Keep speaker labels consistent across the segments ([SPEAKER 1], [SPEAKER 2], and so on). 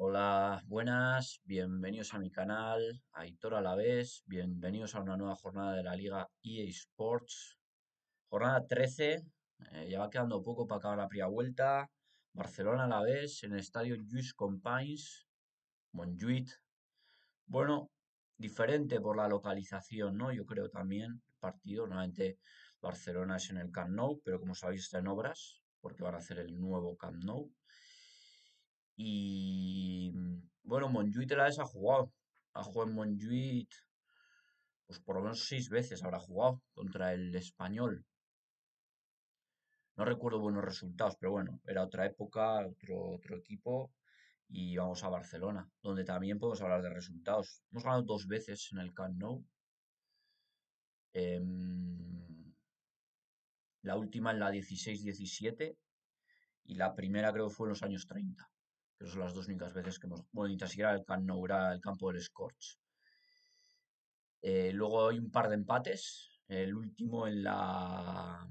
[SPEAKER 1] Hola, buenas, bienvenidos a mi canal, Aitor vez. bienvenidos a una nueva jornada de la Liga EA Sports. Jornada 13, eh, ya va quedando poco para acabar la primera vuelta. Barcelona a la vez, en el estadio Juice Compagnes, Montjuïc. Bueno, diferente por la localización, ¿no? Yo creo también partido. Normalmente Barcelona es en el Camp Nou, pero como sabéis está en obras, porque van a hacer el nuevo Camp Nou. Y mm, bueno, Monjuit la vez ha jugado. Ha jugado en Monjuit, pues por lo menos seis veces habrá jugado contra el español. No recuerdo buenos resultados, pero bueno, era otra época, otro, otro equipo. Y vamos a Barcelona, donde también podemos hablar de resultados. Hemos ganado dos veces en el Camp Nou. Em, la última en la 16-17 y la primera creo que fue en los años 30 que son las dos únicas veces que hemos... Bueno, ni tan siquiera el Camp el campo del Scorch. Eh, luego hay un par de empates, el último en la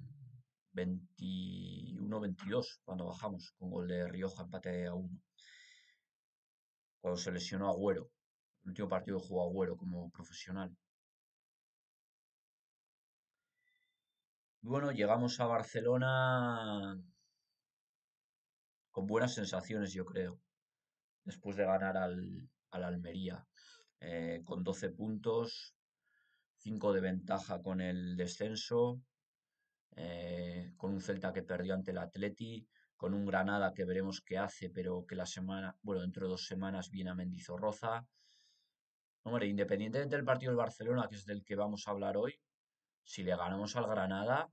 [SPEAKER 1] 21-22, cuando bajamos, con gol de Rioja, empate a 1. Cuando se lesionó Agüero, el último partido jugó Agüero como profesional. bueno, llegamos a Barcelona con buenas sensaciones, yo creo después de ganar al, Almería eh, con 12 puntos, 5 de ventaja con el descenso, eh, con un Celta que perdió ante el Atleti, con un Granada que veremos qué hace, pero que la semana, bueno, dentro de dos semanas viene a Mendizorroza. Hombre, independientemente del partido del Barcelona, que es del que vamos a hablar hoy, si le ganamos al Granada,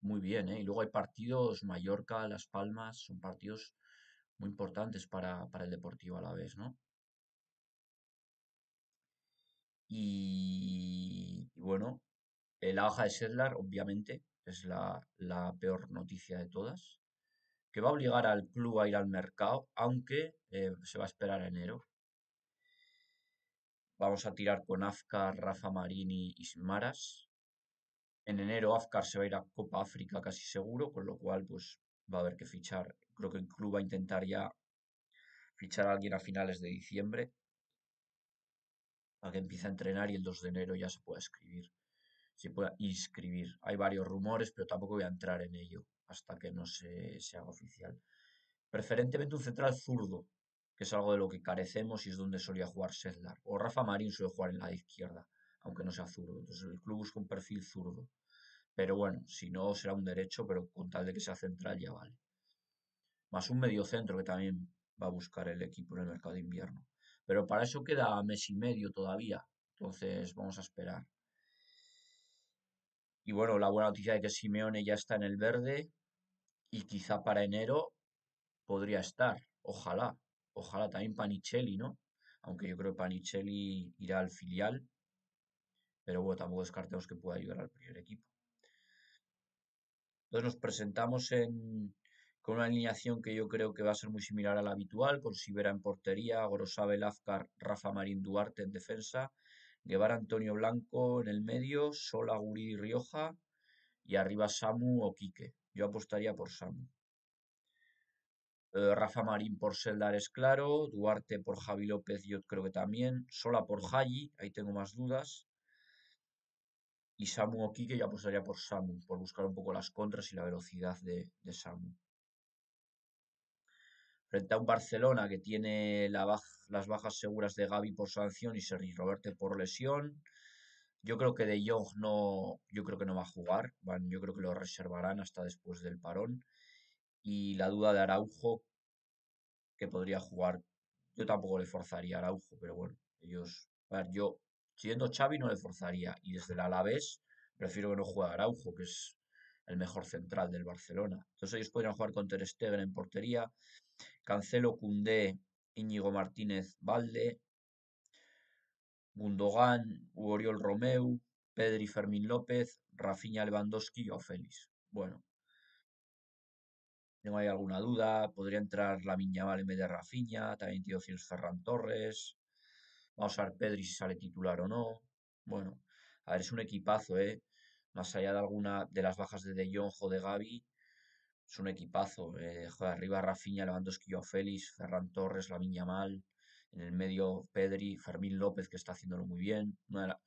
[SPEAKER 1] muy bien, ¿eh? Y luego hay partidos, Mallorca, Las Palmas, son partidos muy importantes para, el Deportivo a la vez, ¿no? Y, bueno, la hoja de Sedlar, obviamente, es la, peor noticia de todas, que va a obligar al club a ir al mercado, aunque eh, se va a esperar enero. Vamos a tirar con Afkar, Rafa Marini y Smaras. En enero Afkar se va a ir a Copa África casi seguro, con lo cual pues va a haber que fichar. Creo que el club va a intentar ya fichar a alguien a finales de diciembre para que empiece a entrenar y el 2 de enero ya se pueda escribir, se pueda inscribir. Hay varios rumores, pero tampoco voy a entrar en ello hasta que no se, se haga oficial. Preferentemente un central zurdo, que es algo de lo que carecemos y es donde solía jugar Sedlar. O Rafa Marín suele jugar en la izquierda, aunque no sea zurdo. Entonces el club busca un perfil zurdo. Pero bueno, si no será un derecho, pero con tal de que sea central ya vale. Más un medio centro que también va a buscar el equipo en el mercado de invierno. Pero para eso queda mes y medio todavía. Entonces vamos a esperar. Y bueno, la buena noticia de que Simeone ya está en el verde y quizá para enero podría estar. Ojalá. Ojalá también Panicelli, ¿no? Aunque yo creo que Panicelli irá al filial. Pero bueno, tampoco descartemos que pueda ayudar al primer equipo. Entonces nos presentamos con una alineación que yo creo que va a ser muy similar a la habitual, con Sibera en portería, Grosabel Velázquez, Rafa Marín Duarte en defensa, Guevara Antonio Blanco en el medio, Sola Gurí Rioja y arriba Samu o Quique. Yo apostaría por Samu. Eh, Rafa Marín por es Claro, Duarte por Javi López, yo creo que también, Sola por Hayi, ahí tengo más dudas, y Samu que ya apostaría por Samu, por buscar un poco las contras y la velocidad de, de Samu. Frente a un Barcelona que tiene las bajas seguras de Gaby por sanción y Sergi Roberto por lesión, yo creo que De Jong no, yo creo que no va a jugar. Van, yo creo que lo reservarán hasta después del parón. Y la duda de Araujo, que podría jugar. Yo tampoco le forzaría a Araujo, pero bueno, ellos. A ver, yo Siendo Xavi no le forzaría. Y desde el Alavés prefiero que no juegue Araujo, que es el mejor central del Barcelona. Entonces ellos podrían jugar con Ter Stegen en portería, Cancelo, Cundé, Íñigo Martínez, Valde, Gundogan, Oriol Romeu, Pedri Fermín López, Rafinha Lewandowski o Félix. Bueno, no hay alguna duda, podría entrar la Yamal en vez de Rafinha, también tío opciones Ferran Torres, Vamos a ver Pedri si sale titular o no. Bueno, a ver, es un equipazo, ¿eh? Más allá de alguna de las bajas de De Jong o de Gaby, es un equipazo. Eh, arriba Rafinha, Lewandowski, o Félix, Ferran Torres, Viña Mal. en el medio Pedri, Fermín López, que está haciéndolo muy bien. la,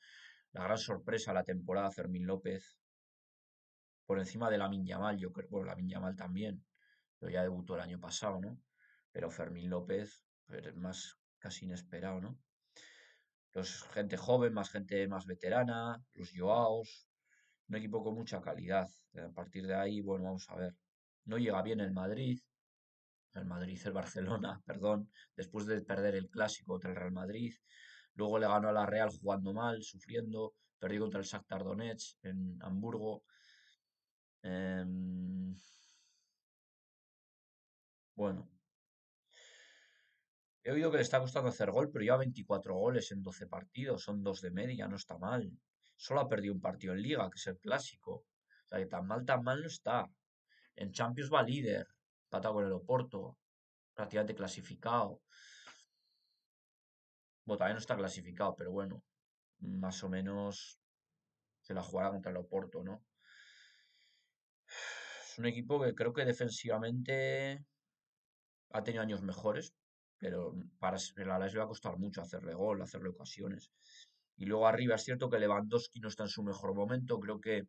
[SPEAKER 1] gran sorpresa de la temporada, Fermín López. Por encima de Viña Mal, yo creo, bueno, Viña Mal también, pero ya debutó el año pasado, ¿no? Pero Fermín López, es más casi inesperado, ¿no? gente joven, más gente más veterana, los Joaos, un equipo con mucha calidad. Eh, a partir de ahí, bueno, vamos a ver. No llega bien el Madrid, el Madrid, el Barcelona, perdón, después de perder el clásico contra el Real Madrid. Luego le ganó a la Real jugando mal, sufriendo, perdió contra el Shakhtar Donetsk en Hamburgo. Em, bueno, He oído que le está costando hacer gol, pero ya 24 goles en 12 partidos, son dos de media, no está mal. Solo ha perdido un partido en Liga, que es el clásico. O sea que tan mal, tan mal no está. En Champions va líder, Pata con el Oporto, prácticamente clasificado. Bueno, todavía no está clasificado, pero bueno, más o menos se la jugará contra el Oporto, ¿no? Es un equipo que creo que defensivamente ha tenido años mejores, pero para la la le va a costar mucho hacerle gol, hacerle ocasiones. Y luego arriba es cierto que Lewandowski no está en su mejor momento, creo que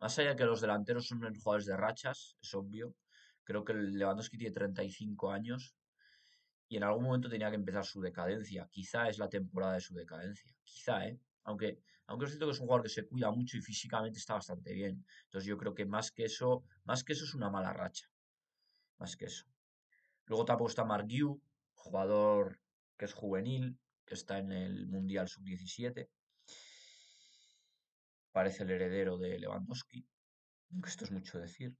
[SPEAKER 1] más allá de que los delanteros son jugadores de rachas, es obvio, creo que Lewandowski tiene 35 años y en algún momento tenía que empezar su decadencia, quizá es la temporada de su decadencia, quizá, ¿eh? Aunque, aunque cierto que es un jugador que se cuida mucho y físicamente está bastante bien. Entonces yo creo que más que eso, más que eso es una mala racha. Más que eso. Luego tampoco está Yu, jugador que es juvenil, que está en el Mundial Sub-17. Parece el heredero de Lewandowski. Aunque esto es mucho decir.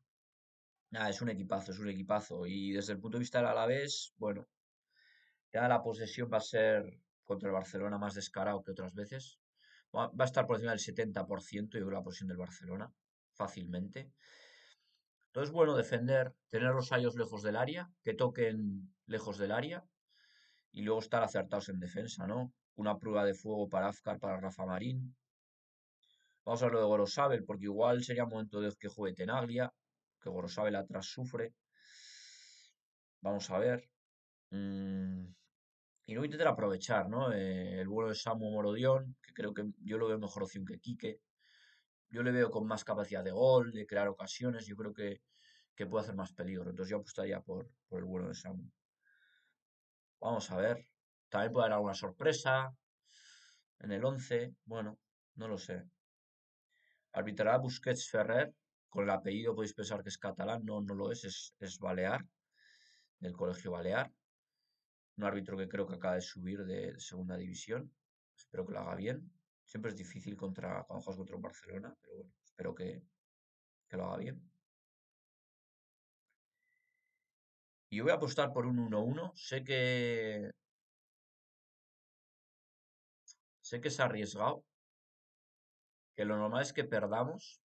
[SPEAKER 1] Nada, es un equipazo, es un equipazo. Y desde el punto de vista del Alavés, bueno, ya la posesión va a ser contra el Barcelona más descarado que otras veces. Va a estar por encima del 70%, yo creo, la posesión del Barcelona, fácilmente. Entonces, bueno, defender, tener los sayos lejos del área, que toquen lejos del área, y luego estar acertados en defensa, ¿no? Una prueba de fuego para Afkar, para Rafa Marín. Vamos a ver lo de Gorosabel, porque igual sería momento de que juegue Tenaglia, que Gorosabel atrás sufre. Vamos a ver. Mm, y luego intentar aprovechar, ¿no? Eh, el vuelo de Samu Morodion, que creo que yo lo veo mejor opción que Kike yo le veo con más capacidad de gol, de crear ocasiones, yo creo que, que puede hacer más peligro. Entonces yo apostaría por, por el bueno de Samu. Vamos a ver. También puede haber alguna sorpresa en el 11. Bueno, no lo sé. Arbitrará Busquets Ferrer. Con el apellido podéis pensar que es catalán. No, no lo es. Es, es Balear, del Colegio Balear. Un árbitro que creo que acaba de subir de segunda división. Espero que lo haga bien. Siempre es difícil contra, cuando juegas contra un Barcelona, pero bueno, espero que, lo haga bien. Y yo voy a apostar por un 1-1. Sé que. Sé que es arriesgado. Que lo normal es que perdamos.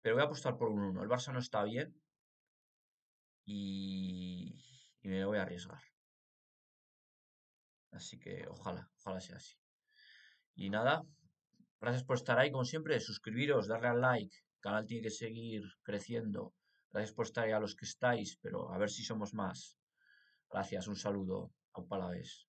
[SPEAKER 1] Pero voy a apostar por un 1. El Barça no está bien. Y. Y me voy a arriesgar. Así que ojalá, ojalá sea así. Y nada, gracias por estar ahí como siempre, suscribiros, darle al like, el canal tiene que seguir creciendo. Gracias por estar ahí a los que estáis, pero a ver si somos más. Gracias, un saludo, a un